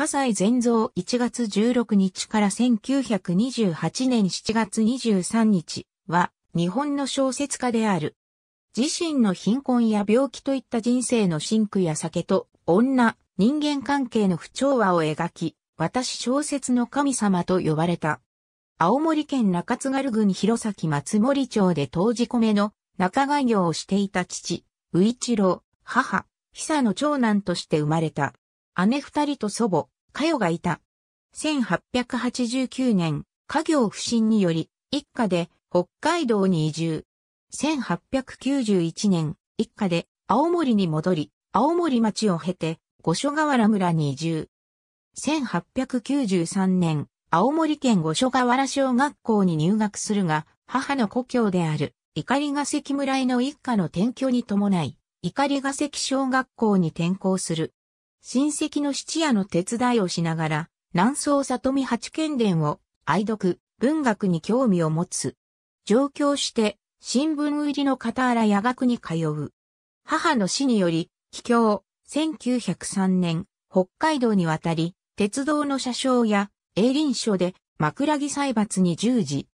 笠西全蔵1月16日から1928年7月23日は日本の小説家である。自身の貧困や病気といった人生の真空や酒と女、人間関係の不調和を描き、私小説の神様と呼ばれた。青森県中津軽郡弘前松森町で当時米の仲買業をしていた父、宇一郎、母、久の長男として生まれた。姉二人と祖母、か代がいた。1889年、家業不振により、一家で北海道に移住。1891年、一家で青森に戻り、青森町を経て、五所川原村に移住。1893年、青森県五所川原小学校に入学するが、母の故郷である、碇ヶ関村への一家の転居に伴い、碇ヶ関小学校に転校する。親戚の質屋の手伝いをしながら、南宋里見八犬伝を愛読、文学に興味を持つ。上京して、新聞売りの片荒夜学に通う。母の死により、帰郷、1903年、北海道に渡り、鉄道の車掌や営林所で枕木裁罰に従事。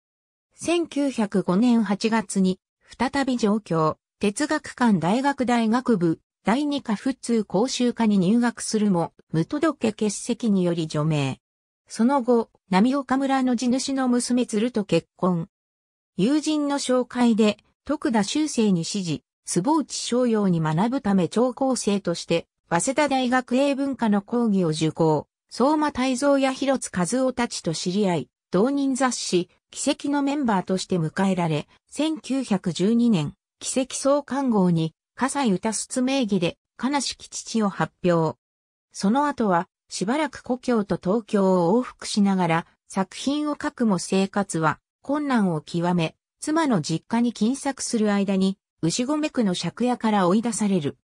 1905年8月に、再び上京、哲学館大学大学部、第二課普通講習科に入学するも、無届け欠席により除名。その後、波岡村の地主の娘鶴と結婚。友人の紹介で、徳田修正に指示、坪内商用に学ぶため長高生として、早稲田大学英文科の講義を受講。相馬太蔵や広津和夫たちと知り合い、同人雑誌、奇跡のメンバーとして迎えられ、1912年、奇跡創刊号に笠井歌筒名義で、悲しき父を発表。その後は、しばらく故郷と東京を往復しながら、作品を書くも生活は困難を極め、妻の実家に金作する間に、牛込区の借家から追い出される。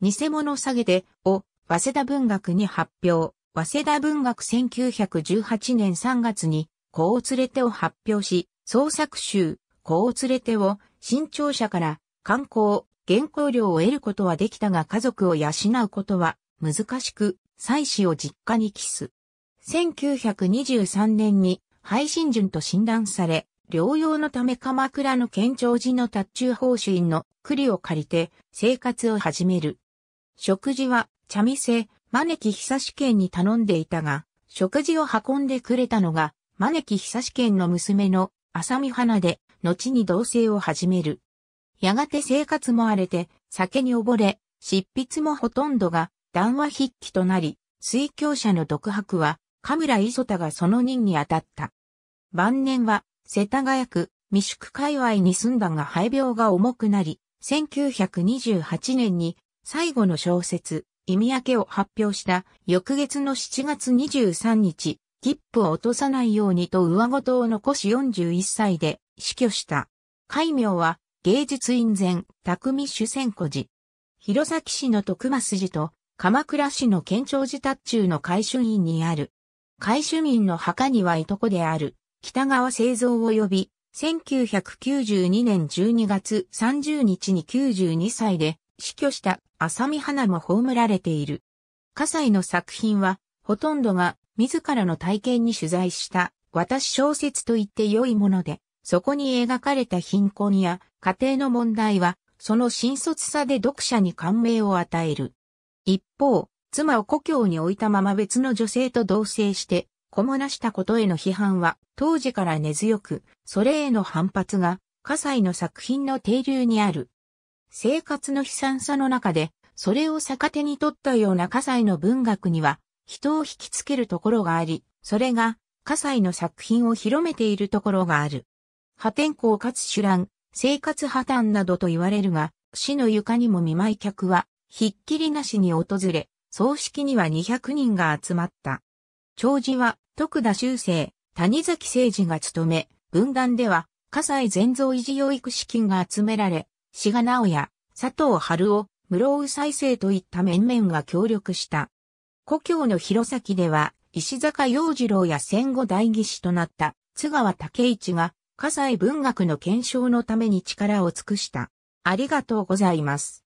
偽物下げてを早稲田文学に発表。早稲田文学1918年3月に、子を連れてを発表し、創作集、子を連れてを新潮社から観光、原稿料を得ることはできたが家族を養うことは難しく、妻子を実家に帰す。1923年に配信順と診断され、療養のため鎌倉の県庁寺の達中方主院の栗を借りて生活を始める。食事は茶店、招き久し県に頼んでいたが、食事を運んでくれたのが、招き久し県の娘の浅見花で、後に同棲を始める。やがて生活も荒れて、酒に溺れ、執筆もほとんどが談話筆記となり、水教者の独白は、神村磯田がその任に当たった。晩年は、世田谷区、未宿界隈に住んだが肺病が重くなり、1928年に最後の小説、意味明けを発表した翌月の7月23日、切符を落とさないようにと上言を残し41歳で死去した。海名は芸術院前、匠主戦古寺。弘前市の徳増寺と、鎌倉市の県庁寺達中の海春院にある。海春院の墓にはいとこである、北川製造を呼び、1992年12月30日に92歳で死去した浅見花も葬られている。葛西の作品は、ほとんどが自らの体験に取材した私小説と言って良いもので、そこに描かれた貧困や家庭の問題は、その新卒さで読者に感銘を与える。一方、妻を故郷に置いたまま別の女性と同棲して、こもなしたことへの批判は、当時から根強く、それへの反発が、葛西の作品の停流にある。生活の悲惨さの中で、それを逆手に取ったような葛西の文学には、人を引きつけるところがあり、それが、葛西の作品を広めているところがある。破天荒かつ主乱、生活破綻などと言われるが、市の床にも見舞い客は、ひっきりなしに訪れ、葬式には200人が集まった。長寿は、徳田修正、谷崎誠二が務め、分断では、葛西全蔵維持養育資金が集められ、志賀直也、佐藤春夫、室生再生といった面々が協力した。故郷の弘前では、石坂洋次郎や戦後代議士となった津川武一が災文学の検証のために力を尽くした。ありがとうございます。